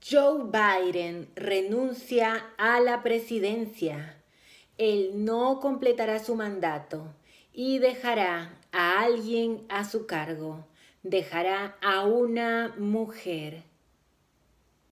Joe Biden renuncia a la presidencia. Él no completará su mandato y dejará a alguien a su cargo. Dejará a una mujer.